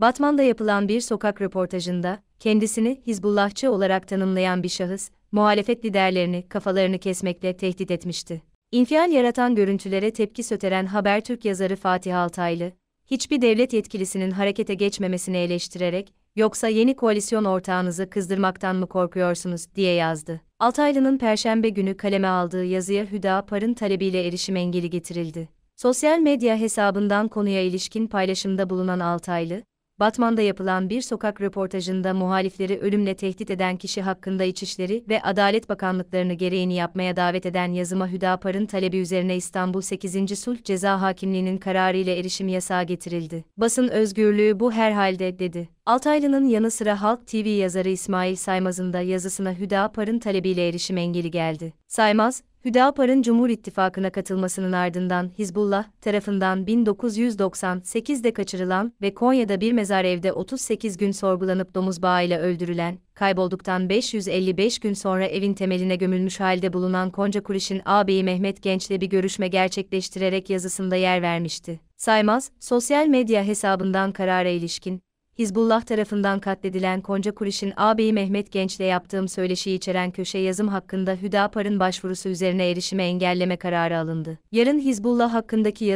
Batman'da yapılan bir sokak röportajında, kendisini Hizbullahçı olarak tanımlayan bir şahıs, muhalefet liderlerini kafalarını kesmekle tehdit etmişti. İnfial yaratan görüntülere tepki söteren Habertürk yazarı Fatih Altaylı, hiçbir devlet yetkilisinin harekete geçmemesini eleştirerek, yoksa yeni koalisyon ortağınızı kızdırmaktan mı korkuyorsunuz diye yazdı. Altaylı'nın perşembe günü kaleme aldığı yazıya Parın talebiyle erişim engeli getirildi. Sosyal medya hesabından konuya ilişkin paylaşımda bulunan Altaylı, Batman'da yapılan bir sokak röportajında muhalifleri ölümle tehdit eden kişi hakkında İçişleri ve Adalet Bakanlıklarını gereğini yapmaya davet eden yazıma Hüdapar'ın talebi üzerine İstanbul 8. Sulh Ceza Hakimliği'nin kararı ile erişim yasağı getirildi. Basın özgürlüğü bu herhalde, dedi. Altaylı'nın yanı sıra Halk TV yazarı İsmail Saymaz'ın da yazısına Hüdapar'ın talebiyle erişim engeli geldi. Saymaz, Hüdapar'ın Cumhur İttifakı'na katılmasının ardından Hizbullah tarafından 1998'de kaçırılan ve Konya'da bir mezar evde 38 gün sorgulanıp domuz bağıyla öldürülen, kaybolduktan 555 gün sonra evin temeline gömülmüş halde bulunan Konca Kuriş'in ağabeyi Mehmet Genç'le bir görüşme gerçekleştirerek yazısında yer vermişti. Saymaz, sosyal medya hesabından karara ilişkin, Hizbullah tarafından katledilen Konca Kuriş'in ağabeyi Mehmet Genç'le yaptığım söyleşi içeren köşe yazım hakkında Hüdapar'ın başvurusu üzerine erişime engelleme kararı alındı. Yarın Hizbullah hakkındaki yazı